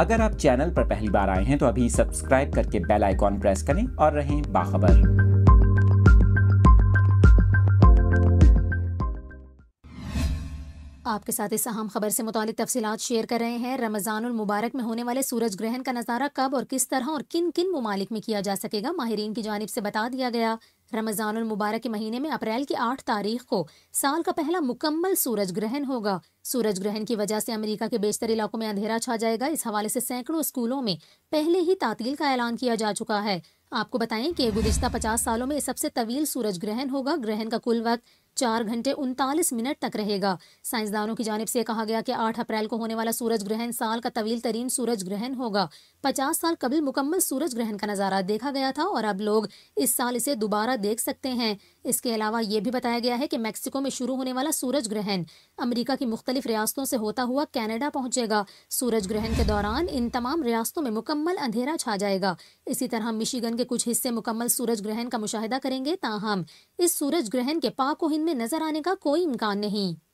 अगर आप चैनल पर पहली बार आए हैं तो अभी सब्सक्राइब करके बेल आइकॉन प्रेस करें और रहें बाखबर आपके साथ इस अहम खबर से मुतल तफसीत शेयर कर रहे हैं रमज़ान मुबारक में होने वाले सूरज ग्रहण का नज़ारा कब और किस तरह और किन किन ममालिक में किया जा सकेगा माहरीन की जानब से बता दिया गया रमज़ान मुबारक के महीने में अप्रैल की आठ तारीख को साल का पहला मुकम्मल सूरज ग्रहण होगा सूरज ग्रहण की वजह से अमेरिका के बेशतर इलाकों में अंधेरा छा जाएगा इस हवाले से सैकड़ों स्कूलों में पहले ही तातील का ऐलान किया जा चुका है आपको बताएं कि गुजशत 50 सालों में सबसे तवील सूरज ग्रहण होगा ग्रहण का कुल वक्त चार घंटे उनतालीस मिनट तक रहेगा साइंसदानों की जानब से कहा गया कि आठ अप्रैल को होने वाला सूरज ग्रहण साल का तवील तरीन सूरज ग्रहण होगा पचास साल कबल मुकम्मल सूरज ग्रहण का नज़ारा देखा गया था और अब लोग इस साल इसे दोबारा देख सकते हैं इसके अलावा ये भी बताया गया है कि मैक्सिको में शुरू होने वाला सूरज ग्रहण अमरीका की मुख्तलिफ रियासतों से होता हुआ कैनेडा पहुंचेगा सूरज ग्रहण के दौरान इन तमाम रियासतों में मुकम्मल अंधेरा छा जाएगा इसी तरह मिशीगन के कुछ हिस्से मुकम्मल सूरज ग्रहण का मुशाह करेंगे ताहम इस सूरज ग्रहण के पाको हिंद में नजर आने का कोई इम्कान नहीं